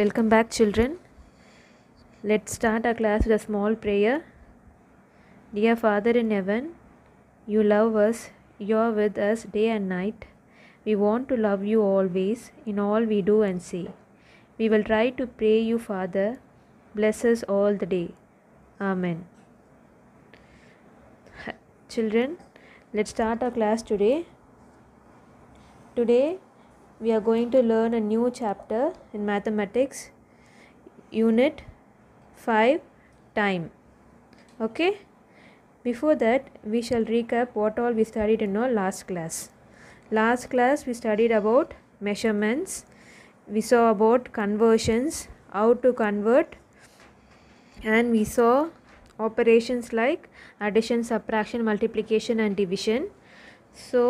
Welcome back, children. Let's start our class with a small prayer. Dear Father in heaven, you love us, you are with us day and night. We want to love you always, in all we do and say. We will try to pray you, Father. Bless us all the day. Amen. Children, let's start our class today. Today, we are going to learn a new chapter in mathematics unit 5 time okay before that we shall recap what all we studied in our last class last class we studied about measurements we saw about conversions how to convert and we saw operations like addition subtraction multiplication and division so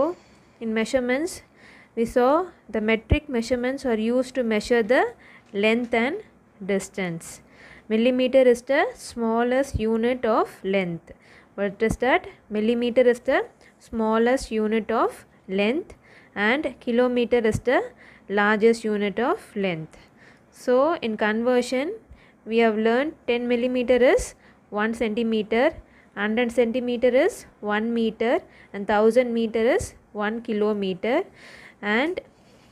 in measurements we saw the metric measurements are used to measure the length and distance. Millimeter is the smallest unit of length. What is that? Millimeter is the smallest unit of length and kilometer is the largest unit of length. So in conversion we have learned 10 millimeter is 1 centimeter, 100 centimeter is 1 meter and 1000 meter is 1 kilometer and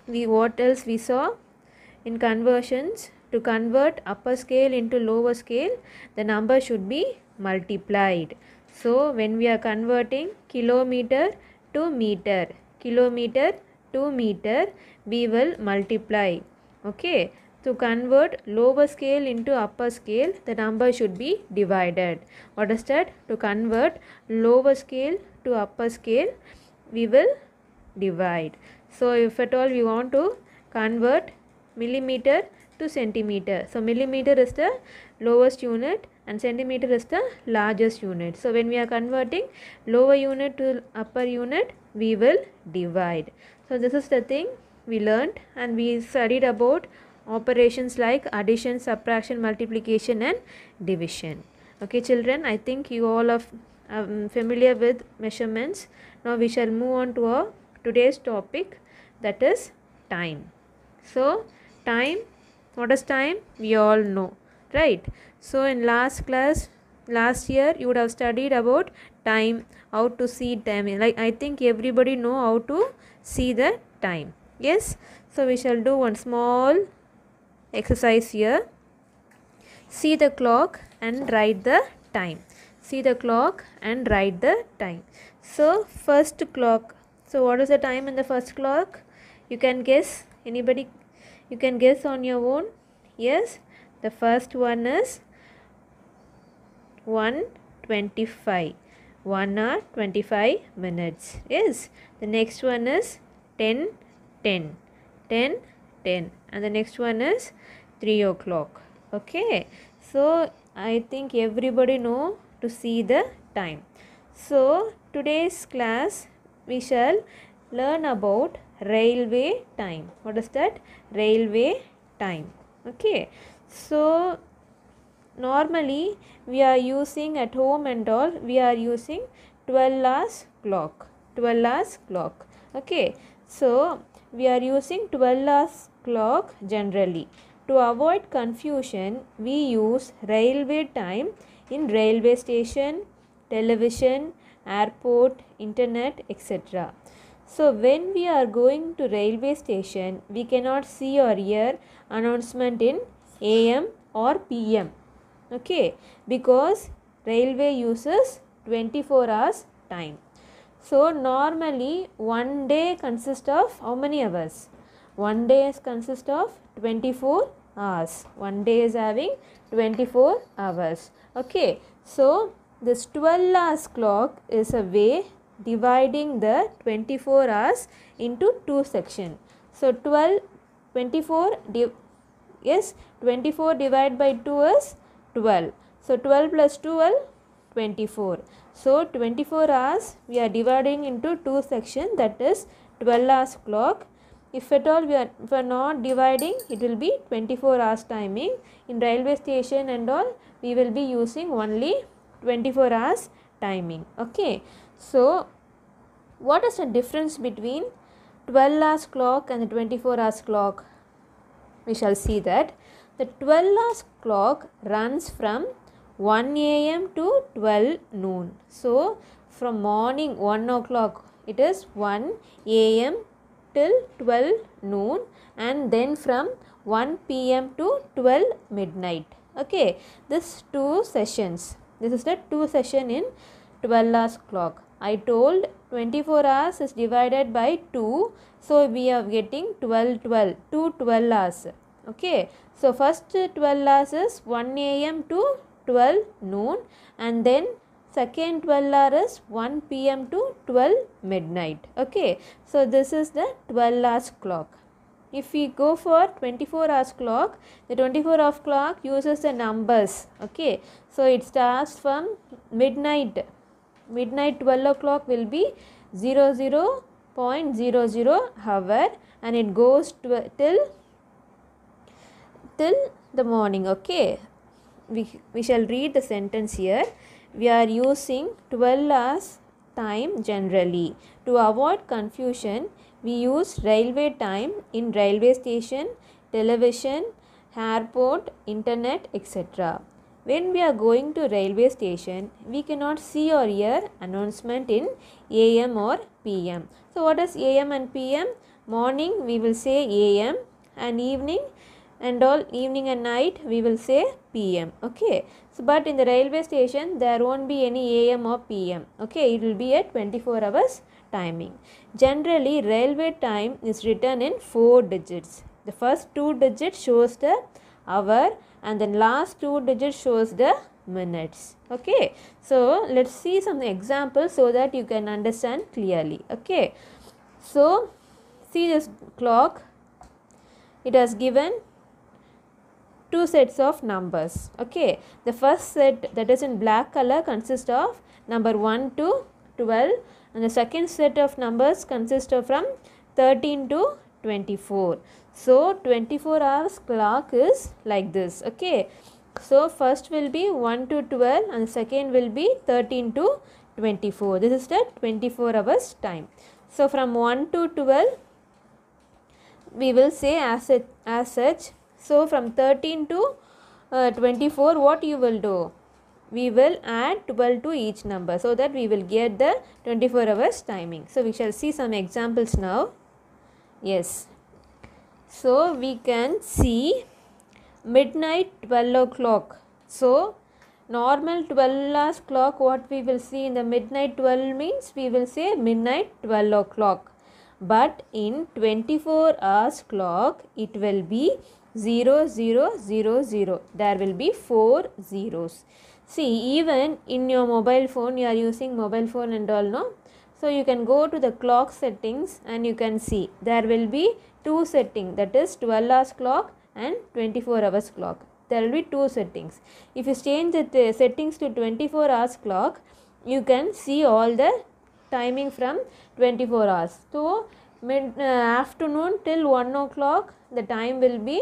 we what else we saw in conversions to convert upper scale into lower scale the number should be multiplied so when we are converting kilometer to meter kilometer to meter we will multiply okay to convert lower scale into upper scale the number should be divided what is that to convert lower scale to upper scale we will divide so if at all we want to convert millimeter to centimeter. So millimeter is the lowest unit and centimeter is the largest unit. So when we are converting lower unit to upper unit, we will divide. So this is the thing we learned and we studied about operations like addition, subtraction, multiplication and division. Okay children, I think you all are um, familiar with measurements. Now we shall move on to our today's topic that is time. So time, what is time? We all know, right? So in last class, last year you would have studied about time, how to see time. Like I think everybody know how to see the time. Yes. So we shall do one small exercise here. See the clock and write the time. See the clock and write the time. So first clock so what is the time in the first clock you can guess anybody you can guess on your own yes the first one is 125 1 hour 25 minutes yes the next one is 10 10 10 10 and the next one is 3 o'clock okay so i think everybody know to see the time so today's class we shall learn about railway time. What is that? Railway time. Okay. So, normally we are using at home and all, we are using 12 hours clock. 12 hours clock. Okay. So, we are using 12 hours clock generally. To avoid confusion, we use railway time in railway station, television, airport, internet, etc. So when we are going to railway station, we cannot see or hear announcement in AM or PM. Okay, because railway uses 24 hours time. So normally one day consists of how many hours? One day consists of 24 hours. One day is having 24 hours. Okay, so this 12 hours clock is a way dividing the 24 hours into two section. So 12, 24, yes, 24 divided by 2 is 12. So 12 plus 12, 24. So 24 hours we are dividing into two section that is 12 hours clock. If at all we are, we are not dividing it will be 24 hours timing. In railway station and all we will be using only 24 hours timing okay so what is the difference between 12 hours clock and the 24 hours clock we shall see that the 12 hours clock runs from 1 a.m. to 12 noon so from morning 1 o'clock it is 1 a.m. till 12 noon and then from 1 p.m. to 12 midnight okay this two sessions this is the two session in 12 hours clock. I told 24 hours is divided by 2. So, we are getting 12, 12, 2 12 hours. Okay. So, first 12 hours is 1 am to 12 noon and then second 12 hours 1 pm to 12 midnight. Okay. So, this is the 12 hours clock if we go for 24 hours clock the 24 hour clock uses the numbers okay so it starts from midnight midnight 12 o'clock will be 00, 0.00 hour and it goes till till the morning okay we, we shall read the sentence here we are using 12 hours time generally to avoid confusion we use railway time in railway station, television, airport, internet, etc. When we are going to railway station, we cannot see or hear announcement in AM or PM. So what is AM and PM? Morning we will say AM and evening and all evening and night we will say pm okay so but in the railway station there won't be any am or pm okay it will be a 24 hours timing Generally, railway time is written in four digits. The first two digits shows the hour and the last two digits shows the minutes. Okay. So, let's see some examples so that you can understand clearly. Okay. So, see this clock. It has given two sets of numbers. Okay. The first set that is in black color consists of number 1 to 12 and the second set of numbers consist of from 13 to 24. So 24 hours clock is like this okay. So first will be 1 to 12 and second will be 13 to 24. This is the 24 hours time. So from 1 to 12 we will say as, it, as such. So from 13 to uh, 24 what you will do? we will add 12 to each number so that we will get the 24 hours timing. So, we shall see some examples now. Yes. So, we can see midnight 12 o'clock. So, normal 12 hours clock what we will see in the midnight 12 means we will say midnight 12 o'clock. But in 24 hours clock it will be 0000. There will be 4 zeros see even in your mobile phone you are using mobile phone and all no so you can go to the clock settings and you can see there will be two settings. that is 12 hours clock and 24 hours clock there will be two settings if you change the settings to 24 hours clock you can see all the timing from 24 hours so mid uh, afternoon till 1 o'clock the time will be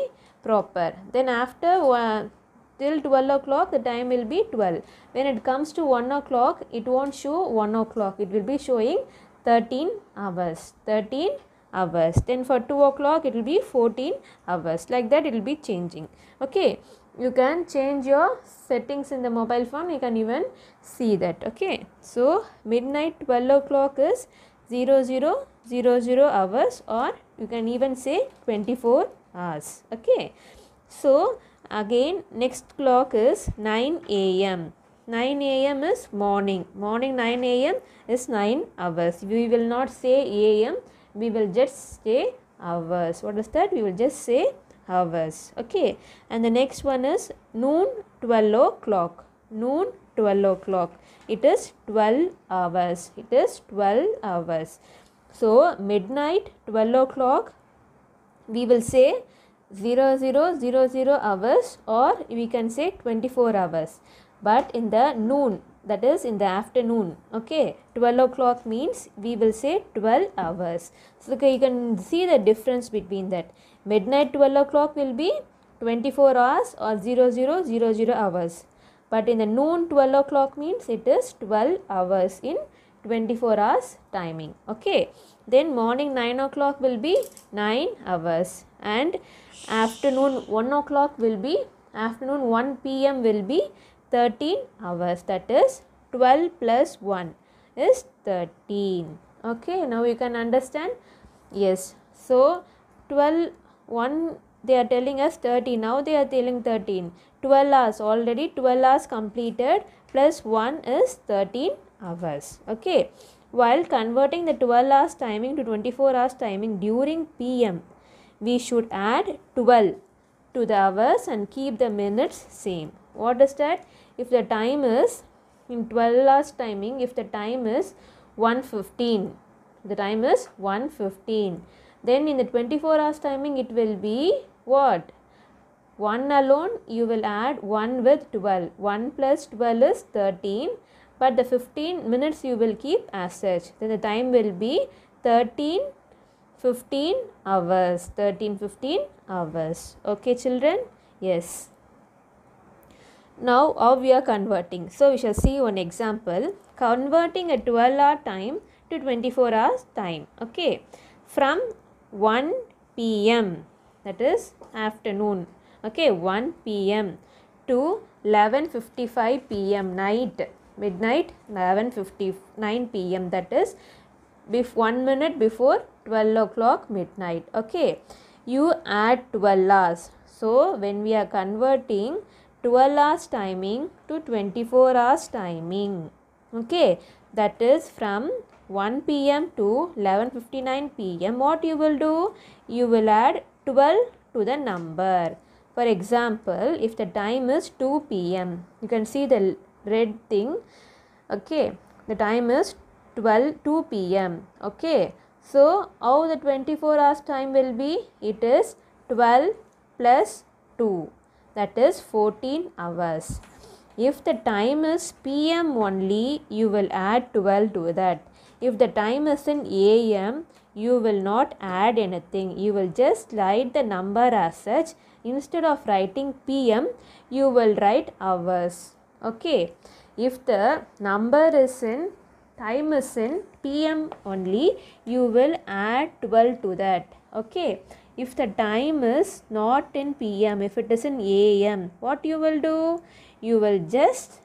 proper then after one. Uh, till 12 o'clock the time will be 12 when it comes to 1 o'clock it won't show 1 o'clock it will be showing 13 hours 13 hours then for 2 o'clock it will be 14 hours like that it will be changing okay you can change your settings in the mobile phone you can even see that okay so midnight 12 o'clock is 0000, 00 hours or you can even say 24 hours okay so again next clock is 9 a.m 9 a.m is morning morning 9 a.m is 9 hours we will not say a.m we will just say hours what is that we will just say hours okay and the next one is noon 12 o'clock noon 12 o'clock it is 12 hours it is 12 hours so midnight 12 o'clock we will say 0000 hours or we can say 24 hours but in the noon that is in the afternoon okay 12 o'clock means we will say 12 hours so okay, you can see the difference between that midnight 12 o'clock will be 24 hours or 0000 hours but in the noon 12 o'clock means it is 12 hours in 24 hours timing okay then morning 9 o'clock will be 9 hours and afternoon 1 o'clock will be afternoon 1 pm will be 13 hours that is 12 plus 1 is 13 okay now you can understand yes so 12 1 they are telling us 30 now they are telling 13 12 hours already 12 hours completed plus 1 is 13 hours okay while converting the 12 hours timing to 24 hours timing during PM. We should add 12 to the hours and keep the minutes same. What is that? If the time is in 12 hours timing, if the time is 115, the time is 115. Then in the 24 hours timing, it will be what? 1 alone, you will add 1 with 12. 1 plus 12 is 13 but the 15 minutes you will keep as such then the time will be 13 15 hours 13 15 hours okay children yes now how we are converting so we shall see one example converting a 12 hour time to 24 hours time okay from 1 pm that is afternoon okay 1 pm to 11:55 pm night midnight 11:59 pm that is bef 1 minute before 12 o'clock midnight okay you add 12 hours so when we are converting 12 hours timing to 24 hours timing okay that is from 1 pm to 11:59 pm what you will do you will add 12 to the number for example if the time is 2 pm you can see the red thing okay the time is 12 2 pm okay so how the 24 hours time will be it is 12 plus 2 that is 14 hours if the time is pm only you will add 12 to that if the time is in am you will not add anything you will just write the number as such instead of writing pm you will write hours okay if the number is in time is in pm only you will add 12 to that okay if the time is not in pm if it is in am what you will do you will just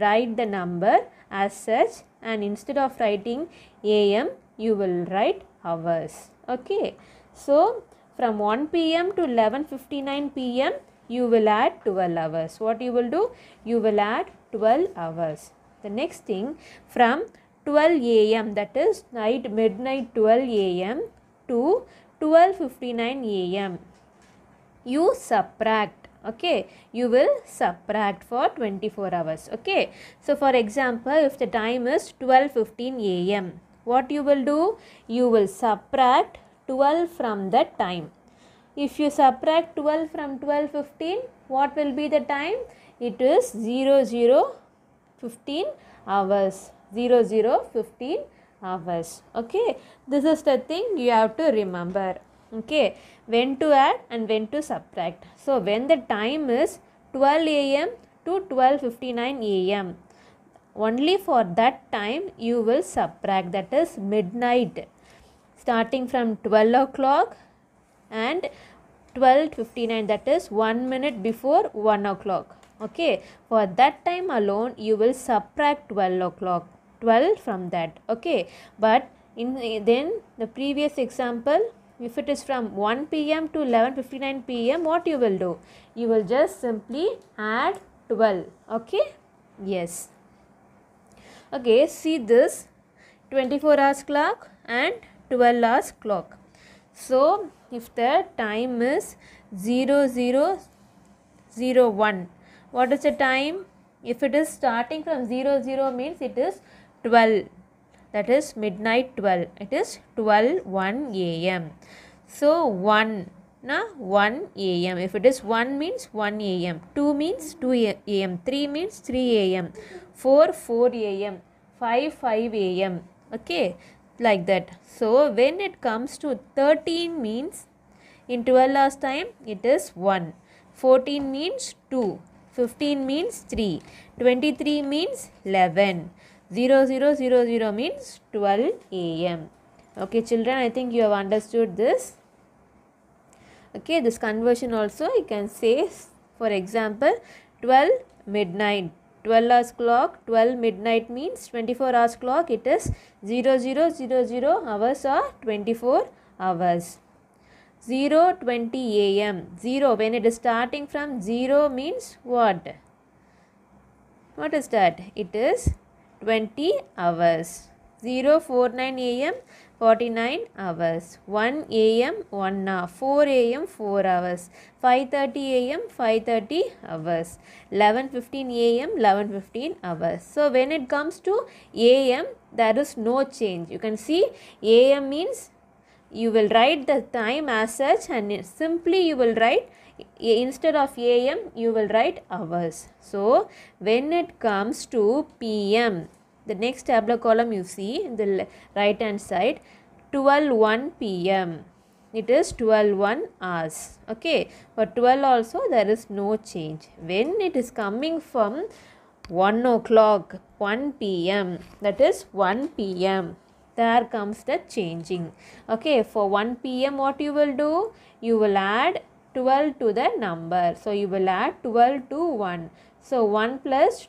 write the number as such and instead of writing am you will write hours okay so from 1 pm to 11:59 pm you will add 12 hours. What you will do? You will add 12 hours. The next thing from 12 a.m. that is night midnight 12 a.m. to 12.59 a.m. You subtract okay you will subtract for 24 hours okay so for example if the time is 12:15 am what you will do you will subtract 12 from that time if you subtract 12 from 12:15, what will be the time? It is 0, 0, 15 hours. 0, 0, 15 hours. Okay. This is the thing you have to remember. Okay. When to add and when to subtract. So, when the time is 12 a.m. to 12.59 a.m. Only for that time you will subtract that is midnight starting from 12 o'clock and 12.59 that is 1 minute before 1 o'clock. Okay, for that time alone you will subtract 12 o'clock 12 from that. Okay, but in then the previous example if it is from 1 pm to 11.59 pm what you will do? You will just simply add 12. Okay, yes. Okay, see this 24 hours clock and 12 hours clock. So, if the time is 0001 what is the time if it is starting from 00 means it is 12 that is midnight 12 it is 12 1 am so 1 na 1 am if it is 1 means 1 am 2 means 2 am 3 means 3 am 4 4 am 5 5 am okay like that. So when it comes to 13 means in 12 hours time it is 1. 14 means 2. 15 means 3. 23 means 11. 0000, 00 means 12 am. Okay children I think you have understood this. Okay this conversion also you can say for example 12 midnight 12 hours clock 12 midnight means 24 hours clock it is 0 0 0 hours or 24 hours 0 20 am 0 when it is starting from 0 means what what is that it is 20 hours 0 49 am 49 hours 1 a.m. 1 hour 4 a.m. 4 hours 5.30 a.m. 5.30 hours 11.15 a.m. 11.15 hours so when it comes to a.m. there is no change you can see a.m. means you will write the time as such and simply you will write instead of am you will write hours so when it comes to pm the next tabular column you see the right hand side 12 1 pm it is 12 1 hours okay for 12 also there is no change when it is coming from 1 o'clock 1 pm that is 1 pm there comes the changing okay for 1 pm what you will do you will add 12 to the number so you will add 12 to 1 so 1 plus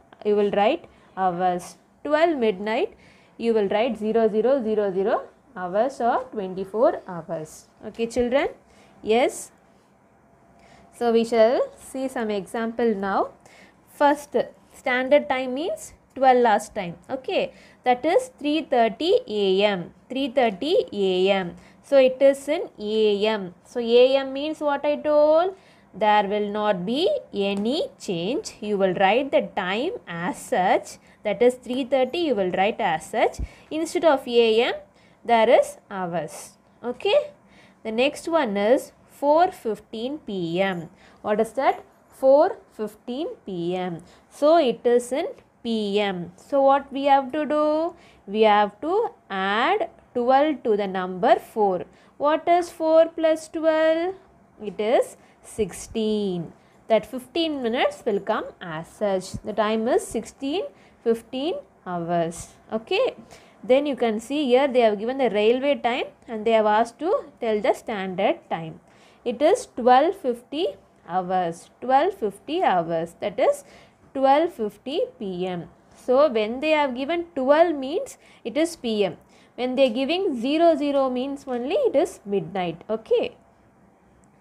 you will write hours 12 midnight you will write 0000 hours or 24 hours okay children yes so we shall see some example now first standard time means 12 last time okay that is 3:30 am 3:30 am so it is in am so am means what i told there will not be any change. You will write the time as such. That is 3.30 you will write as such. Instead of AM, there is hours. Okay. The next one is 4.15 PM. What is that? 4.15 PM. So, it is in PM. So, what we have to do? We have to add 12 to the number 4. What is 4 plus 12? It is 16. That 15 minutes will come as such. The time is 16, 15 hours. Okay. Then you can see here they have given the railway time and they have asked to tell the standard time. It is 12.50 hours. 12.50 hours. That is 12.50 pm. So when they have given 12 means it is pm. When they are giving 00 means only it is midnight. Okay.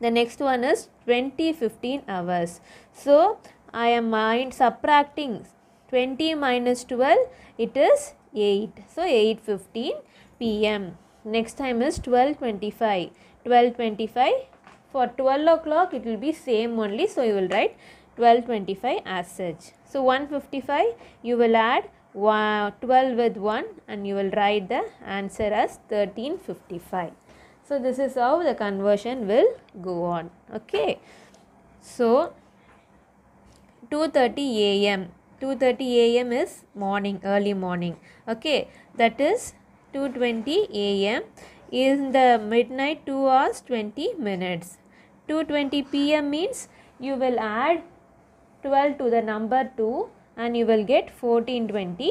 The next one is 20, 15 hours. So, I am mind subtracting 20 minus 12, it is 8. So, 8.15 pm. Next time is 12.25. 12.25 for 12 o'clock it will be same only. So, you will write 12.25 as such. So, 155 you will add 12 with 1 and you will write the answer as 1355. So this is how the conversion will go on. Okay. So 2.30 a.m. 2.30 a.m. is morning, early morning. Okay. That is 2.20 a.m. In the midnight 2 hours 20 minutes. 2.20 p.m. means you will add 12 to the number 2 and you will get 1420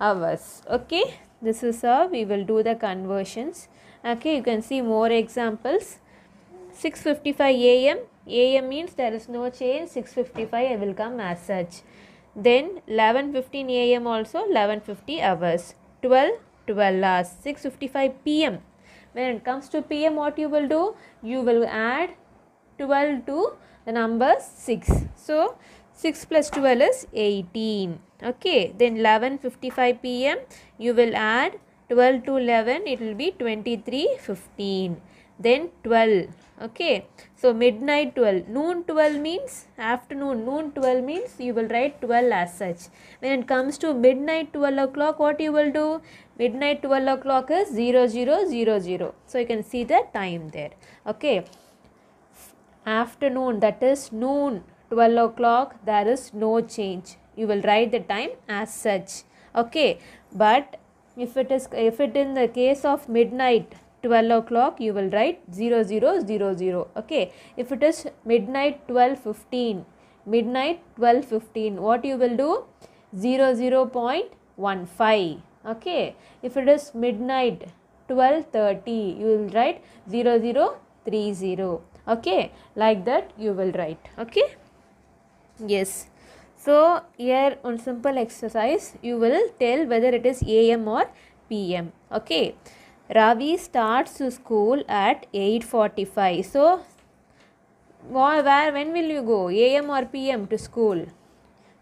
hours. Okay. This is how we will do the conversions okay you can see more examples 655 am am means there is no change 655 i will come as such then 11:15 am also 11:50 hours 12 12 hours 6:55 pm when it comes to pm what you will do you will add 12 to the number 6 so 6 plus 12 is 18 okay then 11:55 pm you will add 12 to 11 it will be 23 15 then 12 okay so midnight 12 noon 12 means afternoon noon 12 means you will write 12 as such when it comes to midnight 12 o'clock what you will do midnight 12 o'clock is 0000, so you can see the time there okay afternoon that is noon 12 o'clock there is no change you will write the time as such okay but if it is if it in the case of midnight 12 o'clock you will write 0000 okay if it is midnight 12:15 midnight 12:15 what you will do 00.15 okay if it is midnight 12:30 you will write 0030 okay like that you will write okay yes so here on simple exercise you will tell whether it is AM or PM. Okay. Ravi starts to school at 8.45. So where when will you go AM or PM to school?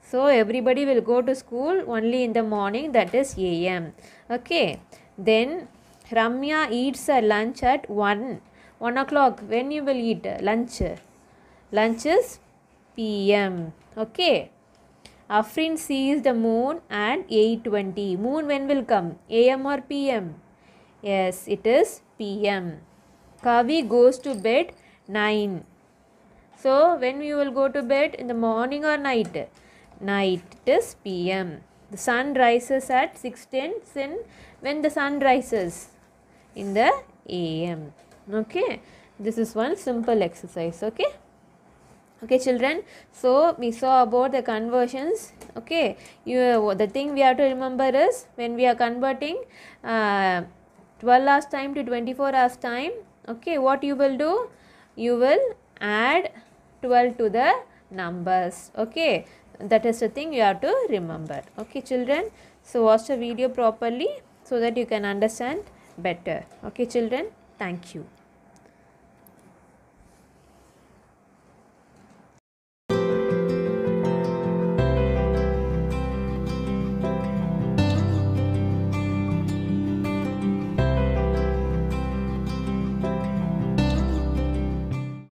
So everybody will go to school only in the morning that is AM. Okay. Then Ramya eats her lunch at 1. 1 o'clock. When you will eat lunch? Lunch is PM. Okay. Afrin sees the moon at 8.20. Moon when will come? AM or PM? Yes, it is PM. Kavi goes to bed 9. So, when we will go to bed? In the morning or night? Night. It is PM. The sun rises at 6.10. Sin. when the sun rises? In the AM. Okay. This is one simple exercise. Okay okay children so we saw about the conversions okay you the thing we have to remember is when we are converting uh, 12 hours time to 24 hours time okay what you will do you will add 12 to the numbers okay that is the thing you have to remember okay children so watch the video properly so that you can understand better okay children thank you